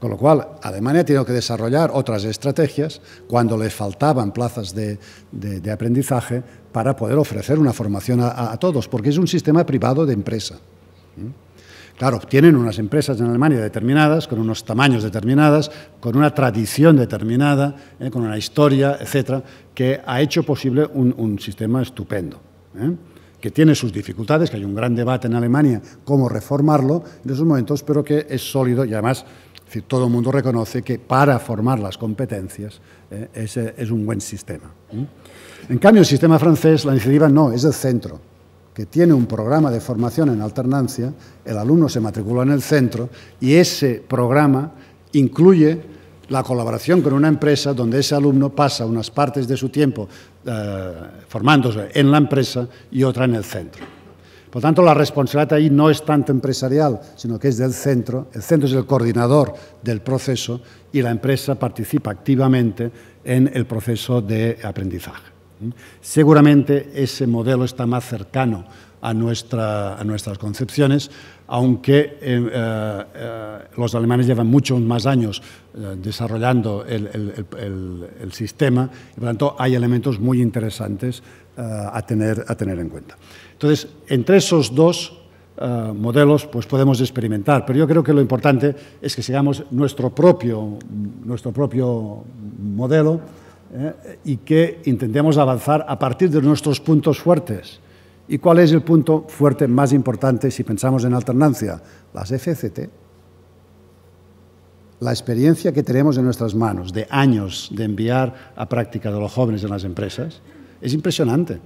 Speaker 1: Con lo cual, Alemania ha tenido que desarrollar otras estrategias cuando les faltaban plazas de, aprendizaje para poder ofrecer una formación a, todos, porque es un sistema privado de empresa. ¿Mm? Claro, obtienen unas empresas en Alemania determinadas, con unos tamaños determinados, con una tradición determinada, eh, con una historia, etcétera, que ha hecho posible un, sistema estupendo. Eh, que tiene sus dificultades, que hay un gran debate en Alemania cómo reformarlo en esos momentos, pero que es sólido y además todo el mundo reconoce que para formar las competencias eh, es, un buen sistema. En cambio, el sistema francés, la iniciativa no, es el centro que tiene un programa de formación en alternancia, el alumno se matricula en el centro y ese programa incluye la colaboración con una empresa donde ese alumno pasa unas partes de su tiempo eh, formándose en la empresa y otra en el centro. Por tanto, la responsabilidad ahí no es tanto empresarial, sino que es del centro. El centro es el coordinador del proceso y la empresa participa activamente en el proceso de aprendizaje. Seguramente ese modelo está más cercano a, nuestras concepciones, aunque eh, eh, los alemanes llevan muchos más años eh, desarrollando el, sistema y por tanto hay elementos muy interesantes a, tener, en cuenta. Entonces, entre esos dos modelos pues podemos experimentar, pero yo creo que lo importante es que sigamos nuestro propio modelo eh, y que intentemos avanzar a partir de nuestros puntos fuertes. ¿Y cuál es el punto fuerte más importante si pensamos en alternancia? Las FCT. La experiencia que tenemos en nuestras manos de años de enviar a práctica de los jóvenes en las empresas es impresionante.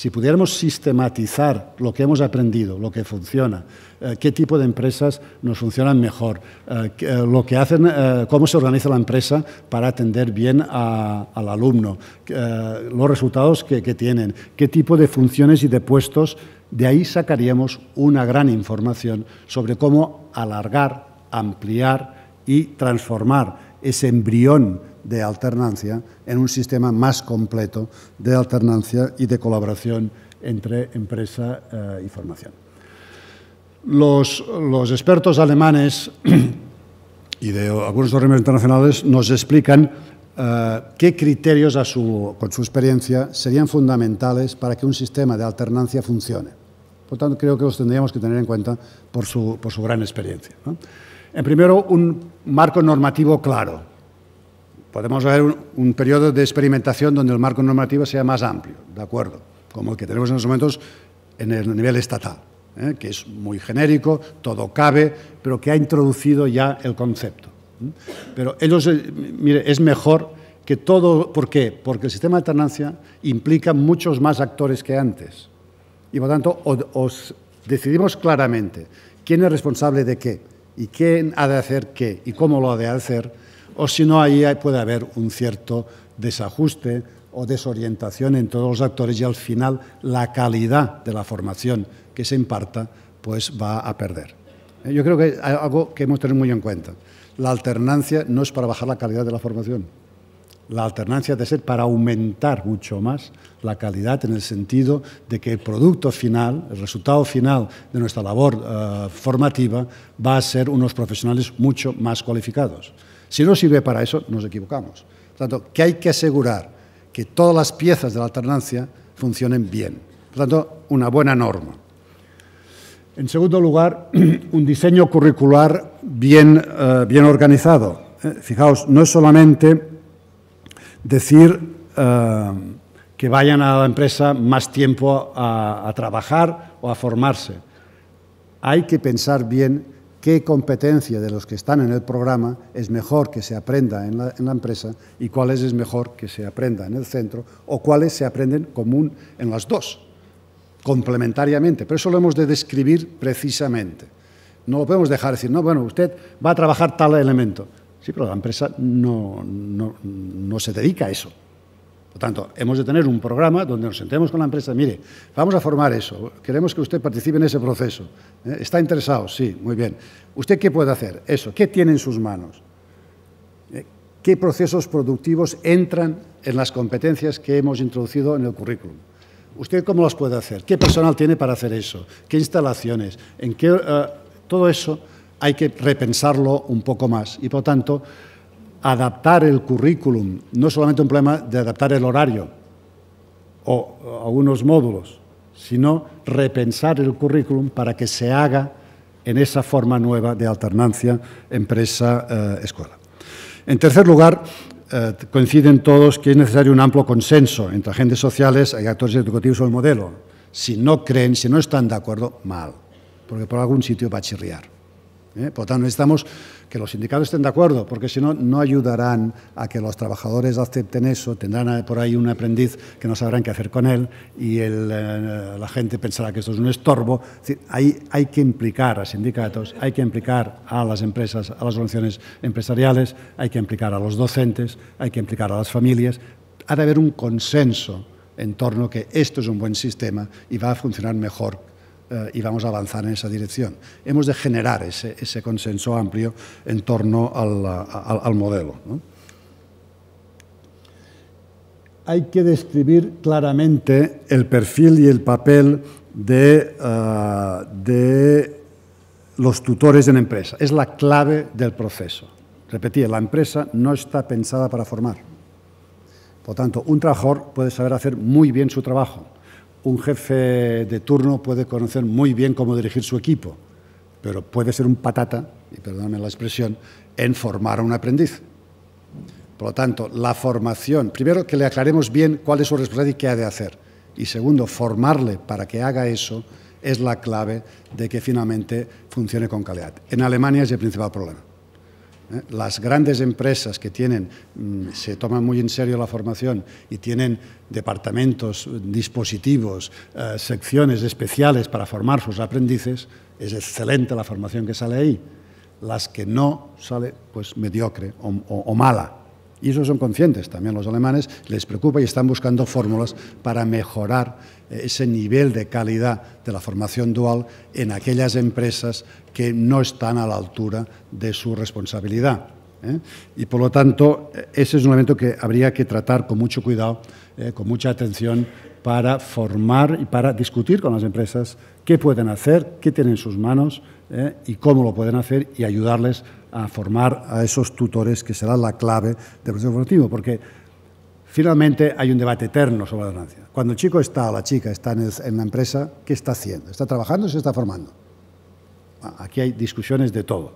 Speaker 1: Si pudiéramos sistematizar lo que hemos aprendido, lo que funciona, eh, qué tipo de empresas nos funcionan mejor, eh, eh, lo que hacen, cómo se organiza la empresa para atender bien al alumno, los resultados que tienen, qué tipo de funciones y de puestos, de ahí sacaríamos una gran información sobre cómo alargar, ampliar y transformar ese embrión de alternancia en un sistema más completo de alternancia y de colaboración entre empresa eh, y formación. Los, expertos alemanes y de algunos organismos internacionales nos explican eh, qué criterios, su, con su experiencia, serían fundamentales para que un sistema de alternancia funcione. Por tanto, creo que los tendríamos que tener en cuenta por su, gran experiencia. En primero, un marco normativo claro, podemos ver un, periodo de experimentación donde el marco normativo sea más amplio, ¿de acuerdo? Como el que tenemos en estos momentos en el nivel estatal, ¿eh? que es muy genérico, todo cabe, pero que ha introducido ya el concepto. Pero eh, es mejor que todo, ¿por qué? Porque el sistema de alternancia implica muchos más actores que antes. Y por lo tanto, os decidimos claramente quién es responsable de qué y quién ha de hacer qué y cómo lo ha de hacer, o si no, ahí puede haber un cierto desajuste o desorientación en todos los actores y al final la calidad de la formación que se imparta pues va a perder. Eh, yo creo que algo que hemos tenido muy en cuenta. La alternancia no es para bajar la calidad de la formación. La alternancia debe ser para aumentar mucho más la calidad en el sentido de que el producto final, el resultado final de nuestra labor eh, formativa va a ser unos profesionales mucho más cualificados. Si no sirve para eso, nos equivocamos. Por tanto, que hay que asegurar que todas las piezas de la alternancia funcionen bien. Por tanto, una buena norma. En segundo lugar, un diseño curricular bien, eh, organizado. Eh, fijaos, no es solamente decir eh, que vayan a la empresa más tiempo a, a trabajar o a formarse. Hay que pensar bien qué competencia de los que están en el programa es mejor que se aprenda en la, empresa y cuáles es mejor que se aprenda en el centro o cuáles se aprenden común en las dos, complementariamente. Pero eso lo hemos de describir precisamente. No lo podemos dejar decir, no, bueno, usted va a trabajar tal elemento. Sí, pero la empresa no se dedica a eso. Por tanto, hemos de tener un programa donde nos sentemos con la empresa, mire, vamos a formar eso, queremos que usted participe en ese proceso. ¿Eh? ¿Está interesado? Sí, muy bien. ¿Usted qué puede hacer? Eso, ¿qué tiene en sus manos? ¿Eh? ¿Qué procesos productivos entran en las competencias que hemos introducido en el currículum? ¿Usted cómo las puede hacer? ¿Qué personal tiene para hacer eso? ¿Qué instalaciones? ¿En qué, eh, todo eso hay que repensarlo un poco más. Y por tanto, adaptar el currículum, no solamente un problema de adaptar el horario o algunos módulos, sino repensar el currículum para que se haga en esa forma nueva de alternancia empresa-escuela. Eh, en tercer lugar, eh, coinciden todos que es necesario un amplio consenso entre agentes sociales y actores educativos sobre el modelo. Si no creen, si no están de acuerdo, mal, porque por algún sitio va a chirriar. ¿eh? Por lo tanto, necesitamos que los sindicatos estén de acuerdo, porque si no, no ayudarán a que los trabajadores acepten eso, tendrán por ahí un aprendiz que no sabrán qué hacer con él y eh, la gente pensará que esto es un estorbo. hay, hay que implicar a sindicatos, hay que implicar a las empresas, a las organizaciones empresariales, hay que implicar a los docentes, hay que implicar a las familias. Ha de haber un consenso en torno a que esto es un buen sistema y va a funcionar mejor eh, y vamos a avanzar en esa dirección. Hemos de generar ese, consenso amplio en torno al, modelo. Hay que describir claramente el perfil y el papel de, eh, de los tutores de la empresa. Es la clave del proceso. Repetí, la empresa no está pensada para formar. Por tanto, un trabajador puede saber hacer muy bien su trabajo, un jefe de turno puede conocer muy bien cómo dirigir su equipo, pero puede ser un patata, y perdóname la expresión, en formar a un aprendiz. Por lo tanto, la formación, primero que le aclaremos bien cuál es su responsabilidad y qué ha de hacer. Y segundo, formarle para que haga eso es la clave de que finalmente funcione con calidad. En Alemania es el principal problema. ¿eh? Las grandes empresas que tienen, mm, se toman muy en serio la formación y tienen departamentos, eh, dispositivos, eh, secciones especiales para formar sus aprendices, es excelente la formación que sale ahí. Las que no sale, pues mediocre o mala. Y eso son conscientes también los alemanes, les preocupa y están buscando fórmulas para mejorar eh, ese nivel de calidad de la formación dual en aquellas empresas que no están a la altura de su responsabilidad. ¿eh? Y por lo tanto, eh, ese es un elemento que habría que tratar con mucho cuidado, con mucha atención, para formar y para discutir con las empresas qué pueden hacer, qué tienen en sus manos y cómo lo pueden hacer y ayudarles a formar a esos tutores, que será la clave del proceso formativo, porque finalmente hay un debate eterno sobre la donancia. Cuando el chico está, la chica está en, la empresa, ¿qué está haciendo? ¿Está trabajando o se está formando? Ah, aquí hay discusiones de todo.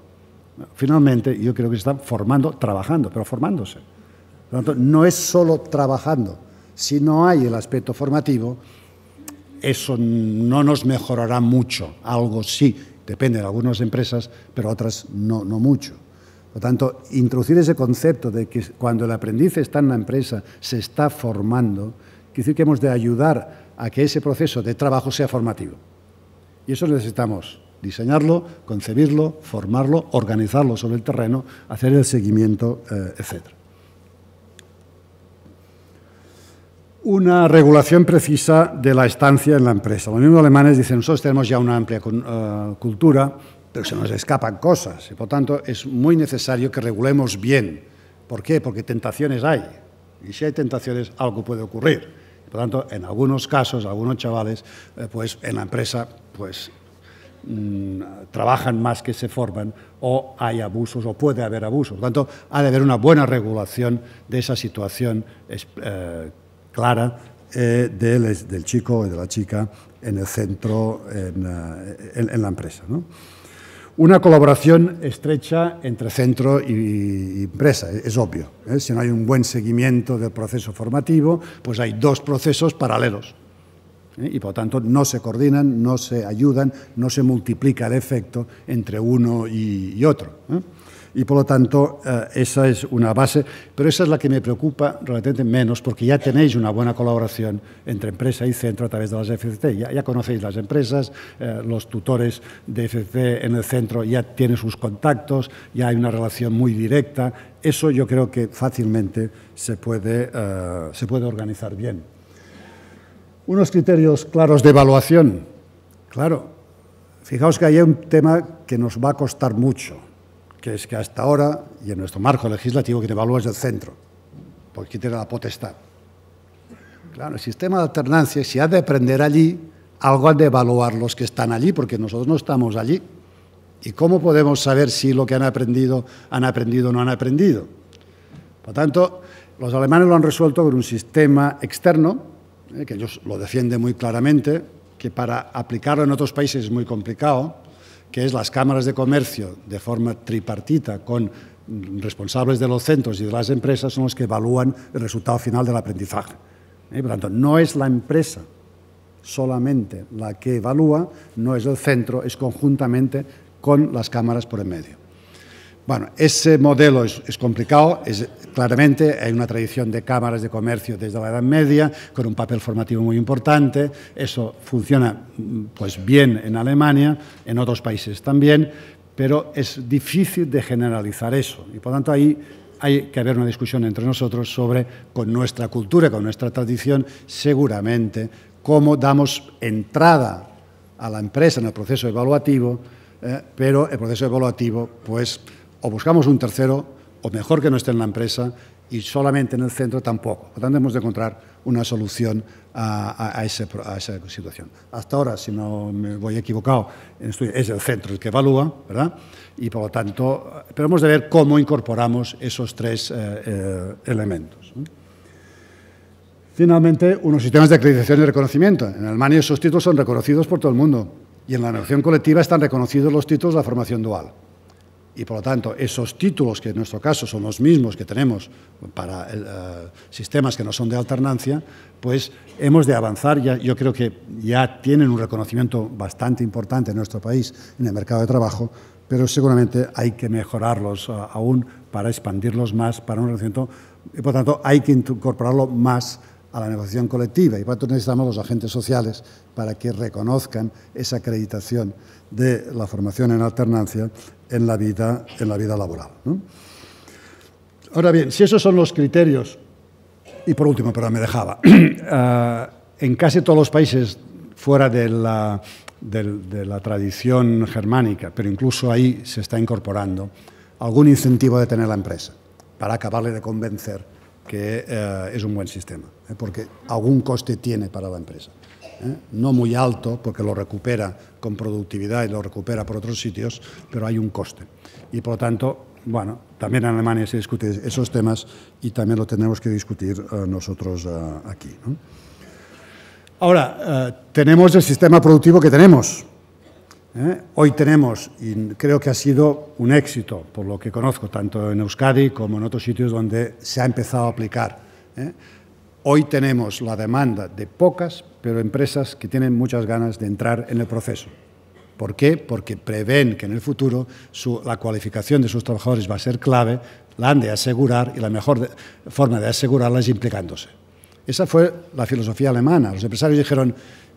Speaker 1: Finalmente, yo creo que se formando, trabajando, pero formándose. Por tanto, no es solo trabajando. Si no hay el aspecto formativo, eso no nos mejorará mucho. Algo sí, Depende de algunas empresas, pero otras no, no mucho. Por lo tanto, introducir ese concepto de que cuando el aprendiz está en la empresa, se está formando, quiere decir que hemos de ayudar a que ese proceso de trabajo sea formativo. Y eso necesitamos diseñarlo, concebirlo, formarlo, organizarlo sobre el terreno, hacer el seguimiento, eh, etc. una regulación precisa de la estancia en la empresa. Los mismos alemanes dicen, nosotros tenemos ya una amplia eh, cultura, pero se nos escapan cosas. Y por tanto, es muy necesario que regulemos bien. ¿Por qué? Porque tentaciones hay. Y si hay tentaciones, algo puede ocurrir. Por tanto, en algunos casos, algunos chavales, eh, pues en la empresa, pues mm, trabajan más que se forman o hay abusos o puede haber abusos. Por tanto, ha de haber una buena regulación de esa situación eh, clara eh, del, chico o de la chica en el centro, en, eh, la empresa. Una colaboración estrecha entre centro y, empresa, eh, es, obvio. Si no hay un buen seguimiento del proceso formativo, pues hay dos procesos paralelos. Y por tanto no se coordinan, no se ayudan, no se multiplica el efecto entre uno y otro y por lo tanto eh, esa es una base, pero esa es la que me preocupa relativamente menos porque ya tenéis una buena colaboración entre empresa y centro a través de las FCT. Ya, conocéis las empresas, eh, los tutores de FCT en el centro ya tienen sus contactos, ya hay una relación muy directa. Eso yo creo que fácilmente se puede, eh, se puede organizar bien. Unos criterios claros de evaluación. Claro, fijaos que hay un tema que nos va a costar mucho que es que hasta ahora, y en nuestro marco legislativo, que evalúa es el centro, porque tiene la potestad. Claro, el sistema de alternancia, si ha de aprender allí, algo ha de evaluar los que están allí, porque nosotros no estamos allí. ¿Y cómo podemos saber si lo que han aprendido, han aprendido o no han aprendido? Por tanto, los alemanes lo han resuelto con un sistema externo, eh, que ellos lo defienden muy claramente, que para aplicarlo en otros países es muy complicado, que es las cámaras de comercio de forma tripartita con responsables de los centros y de las empresas son los que evalúan el resultado final del aprendizaje. Eh, por tanto, no es la empresa solamente la que evalúa, no es el centro, es conjuntamente con las cámaras por el medio. Bueno, ese modelo es, complicado, claramente hay una tradición de cámaras de comercio desde la Edad Media, con un papel formativo muy importante, eso funciona mm, pues bien en Alemania, en otros países también, pero es difícil de generalizar eso y por tanto ahí hay que haber una discusión entre nosotros sobre, con nuestra cultura, con nuestra tradición, seguramente, cómo damos entrada a la empresa en el proceso evaluativo, eh, pero el proceso evaluativo, pues, o buscamos un tercero, o mejor que no esté en la empresa, y solamente en el centro tampoco. Por tanto, hemos de encontrar una solución a, esa situación. Hasta ahora, si no me voy equivocado, es el centro el que evalúa, ¿verdad? Y por lo tanto, esperamos de ver cómo incorporamos esos tres eh, eh, elementos. Finalmente, unos sistemas de acreditación y reconocimiento. En Alemania esos títulos son reconocidos por todo el mundo y en la negociación colectiva están reconocidos los títulos de la formación dual y por lo tanto esos títulos, que en nuestro caso son los mismos que tenemos para eh, sistemas que no son de alternancia, pues hemos de avanzar. Ya, yo creo que ya tienen un reconocimiento bastante importante en nuestro país, en el mercado de trabajo, pero seguramente hay que mejorarlos eh, aún para expandirlos más, para un reconocimiento, y por lo tanto hay que incorporarlo más a la negociación colectiva y para necesitamos los agentes sociales para que reconozcan esa acreditación de la formación en alternancia en la vida, en la vida laboral. Ahora bien, si esos son los criterios, y por último, pero me dejaba, ah, en casi todos los países fuera de la, de la tradición germánica, pero incluso ahí se está incorporando algún incentivo de tener la empresa para acabarle de convencer que es eh, un buen sistema, eh, porque algún coste tiene para la empresa. Eh. No muy alto, porque lo recupera con productividad y lo recupera por otros sitios, pero hay un coste. Y por lo tanto, bueno, también en Alemania se discuten esos temas y también lo tenemos que discutir nosotros aquí. Ahora, tenemos el sistema productivo que tenemos ¿eh? Hoy tenemos, y creo que ha sido un éxito, por lo que conozco, tanto en Euskadi como en otros sitios donde se ha empezado a aplicar. ¿eh? Hoy tenemos la demanda de pocas, pero empresas que tienen muchas ganas de entrar en el proceso. ¿Por qué? Porque prevén que en el futuro la cualificación de sus trabajadores va a ser clave, la han de asegurar y la mejor forma de asegurarla es implicándose. Esa fue la filosofía alemana. Los empresarios dijeron,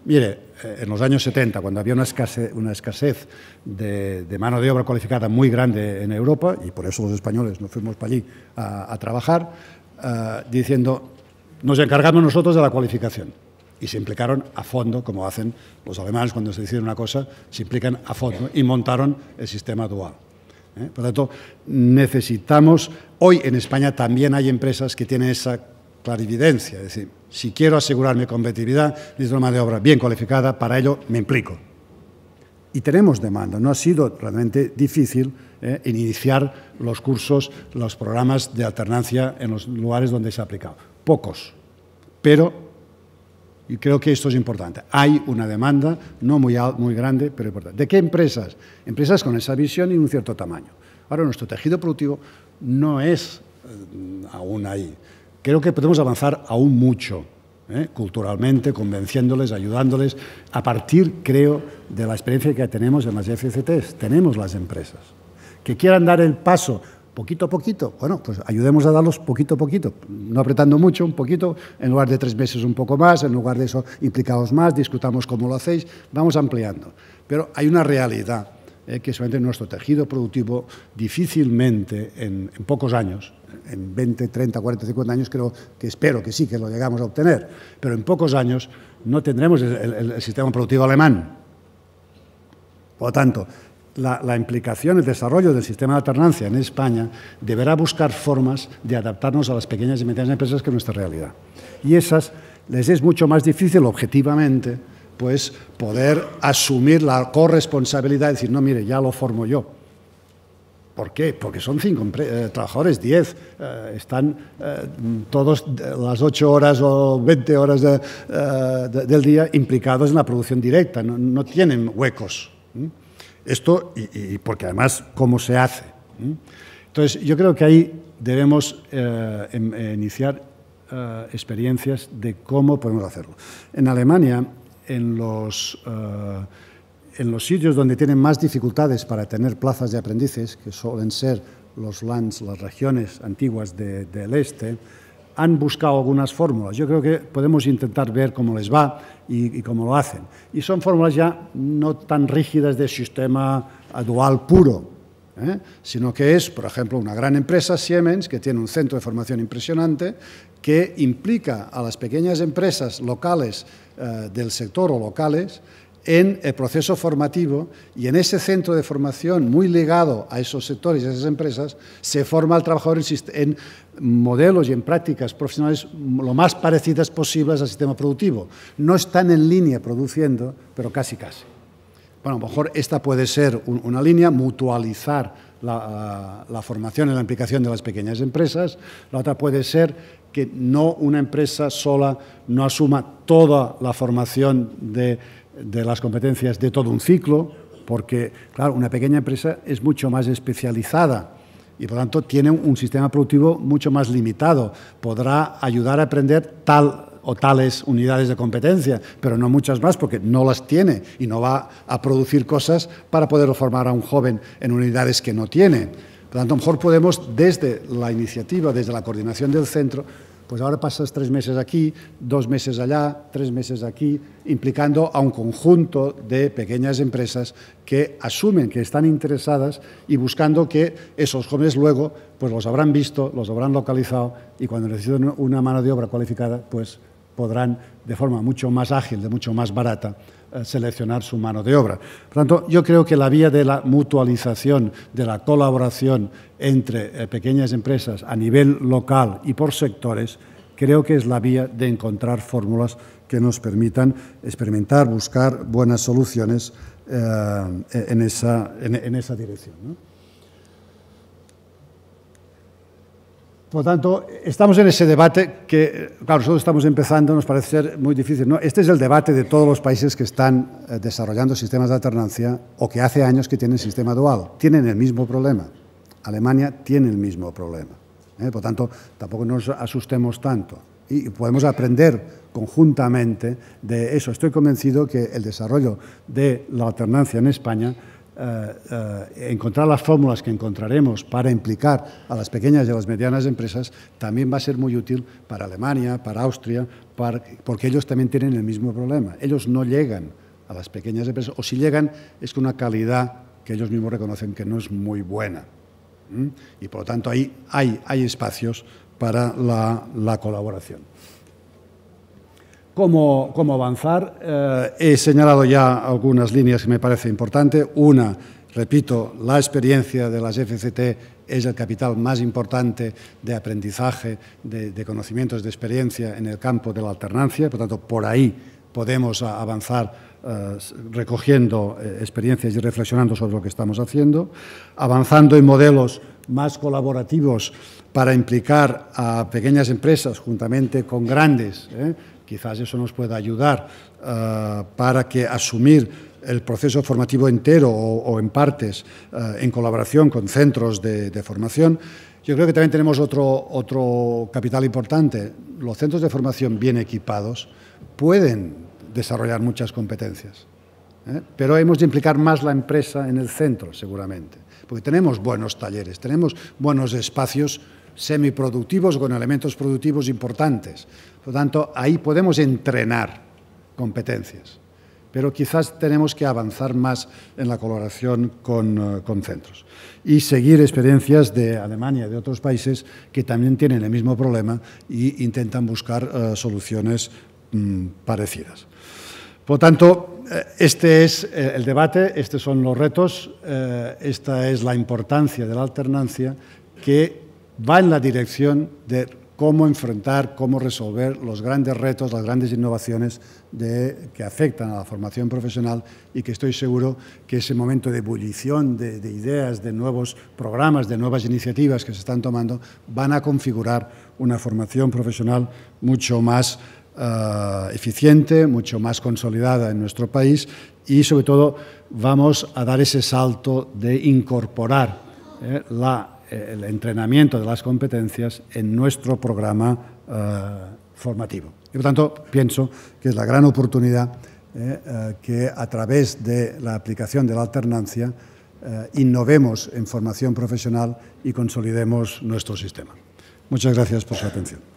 Speaker 1: Mire, eh, en los años 70, cuando había una escasez, de, mano de obra cualificada muy grande en Europa, y por eso los españoles nos fuimos para allí a, trabajar, eh, diciendo, nos encargamos nosotros de la cualificación. Y se implicaron a fondo, como hacen los alemanes cuando se deciden una cosa, se implican a fondo y montaron el sistema dual. ¿eh? Por lo tanto, necesitamos, hoy en España también hay empresas que tienen esa evidencia, es decir, si quiero asegurar mi competitividad, necesito una mano de obra bien cualificada, para ello me implico. Y tenemos demanda, no ha sido realmente difícil eh, iniciar los cursos, los programas de alternancia en los lugares donde se ha aplicado. Pocos, pero, y creo que esto es importante, hay una demanda, no muy, muy grande, pero importante. ¿De qué empresas? Empresas con esa visión y un cierto tamaño. Ahora, nuestro tejido productivo no es eh, aún ahí. Creo que podemos avanzar aún mucho ¿eh? culturalmente, convenciéndoles, ayudándoles, a partir, creo, de la experiencia que tenemos en las FCTs. Tenemos las empresas. Que quieran dar el paso poquito a poquito, bueno, pues ayudemos a darlos poquito a poquito, no apretando mucho, un poquito, en lugar de tres meses un poco más, en lugar de eso implicados más, discutamos cómo lo hacéis, vamos ampliando. Pero hay una realidad eh, que solamente nuestro tejido productivo difícilmente en, pocos años, en 20, 30, 40, 50 años, creo que espero que sí, que lo llegamos a obtener, pero en pocos años no tendremos el, sistema productivo alemán. Por lo tanto, la, la, implicación, el desarrollo del sistema de alternancia en España deberá buscar formas de adaptarnos a las pequeñas y medianas empresas que nuestra realidad. Y esas les es mucho más difícil objetivamente pues poder asumir la corresponsabilidad y decir, no, mire, ya lo formo yo. ¿Por qué? Porque son cinco eh, trabajadores, diez, eh, están eh, todos las ocho horas o veinte horas del día implicados en la producción directa, no, tienen huecos. Esto, y, y, porque además, ¿cómo se hace? Entonces, yo creo que ahí debemos em, iniciar experiencias de cómo podemos hacerlo. En Alemania, en los, eh, en los sitios donde tienen más dificultades para tener plazas de aprendices, que suelen ser los lands, las regiones antiguas del este, han buscado algunas fórmulas. Yo creo que podemos intentar ver cómo les va y, y cómo lo hacen. Y son fórmulas ya no tan rígidas de sistema dual puro, ¿eh? sino que es, por ejemplo, una gran empresa, Siemens, que tiene un centro de formación impresionante, que implica a las pequeñas empresas locales eh, del sector o locales en el proceso formativo y en ese centro de formación muy ligado a esos sectores y a esas empresas se forma al trabajador en, modelos y en prácticas profesionales lo más parecidas posibles al sistema productivo. No están en línea produciendo, pero casi casi. Bueno, a lo mejor esta puede ser una línea, mutualizar ah, la, formación y la implicación de las pequeñas empresas. La otra puede ser que no una empresa sola no asuma toda la formación de, de las competencias de todo un ciclo, porque, claro, una pequeña empresa es mucho más especializada y por lo tanto tiene un sistema productivo mucho más limitado. Podrá ayudar a aprender tal o tales unidades de competencia, pero no muchas más porque no las tiene y no va a producir cosas para poder formar a un joven en unidades que no tiene. Por lo tanto, a lo mejor podemos, desde la iniciativa, desde la coordinación del centro, pues ahora pasas tres meses aquí, dos meses allá, tres meses aquí, implicando a un conjunto de pequeñas empresas que asumen que están interesadas y buscando que esos jóvenes luego pues los habrán visto, los habrán localizado y cuando necesiten una mano de obra cualificada, pues podrán, de forma mucho más ágil, de mucho más barata, eh, seleccionar su mano de obra. Por tanto, yo creo que la vía de la mutualización, de la colaboración entre eh, pequeñas empresas a nivel local y por sectores, creo que es la vía de encontrar fórmulas que nos permitan experimentar, buscar buenas soluciones eh, en, esa, dirección. Por lo tanto, estamos en ese debate que, claro, nosotros estamos empezando, nos parece ser muy difícil. Este es el debate de todos los países que están eh, desarrollando sistemas de alternancia o que hace años que tienen sistema dual. Tienen el mismo problema. Alemania tiene el mismo problema. ¿eh? Por tanto, tampoco nos asustemos tanto. Y podemos aprender conjuntamente de eso. Estoy convencido que el desarrollo de la alternancia en España eh, eh, encontrar las fórmulas que encontraremos para implicar a las pequeñas y a las medianas empresas también va a ser muy útil para Alemania, para Austria, porque ellos también tienen el mismo problema. Ellos no llegan a las pequeñas empresas, o si llegan es con una calidad que ellos mismos reconocen que no es muy buena. Y por lo tanto ahí hay, espacios para la colaboración cómo, avanzar. Eh, he señalado ya algunas líneas que me parece importante. Una, repito, la experiencia de las FCT es el capital más importante de aprendizaje, de, conocimientos, de experiencia en el campo de la alternancia. Por tanto, por ahí podemos avanzar eh, recogiendo eh, experiencias y reflexionando sobre lo que estamos haciendo, avanzando en modelos más colaborativos para implicar a pequeñas empresas juntamente con grandes. ¿eh? Quizás eso nos pueda ayudar eh, para que asumir el proceso formativo entero o, en partes eh, en colaboración con centros de, formación. Yo creo que también tenemos otro, otro capital importante. Los centros de formación bien equipados pueden desarrollar muchas competencias, ¿eh? pero hemos de implicar más la empresa en el centro, seguramente, porque tenemos buenos talleres, tenemos buenos espacios semiproductivos con elementos productivos importantes. Por lo tanto, ahí podemos entrenar competencias, pero quizás tenemos que avanzar más en la colaboración eh, con, centros y seguir experiencias de Alemania, de otros países que también tienen el mismo problema e intentan buscar eh, soluciones mm, parecidas. Por lo tanto, eh, este es el debate, estos son los retos, esta es la importancia de la alternancia que va en la dirección de cómo enfrentar, cómo resolver los grandes retos, las grandes innovaciones que afectan a la formación profesional y que estoy seguro que ese momento de ebullición de, ideas, de nuevos programas, de nuevas iniciativas que se están tomando, van a configurar una formación profesional mucho más eh, eficiente, mucho más consolidada en nuestro país y sobre todo vamos a dar ese salto de incorporar eh, la eh, el entrenamiento de las competencias en nuestro programa eh, formativo. Y por tanto, pienso que es la gran oportunidad eh, que a través de la aplicación de la alternancia innovemos en formación profesional y consolidemos nuestro sistema. Muchas gracias por su atención.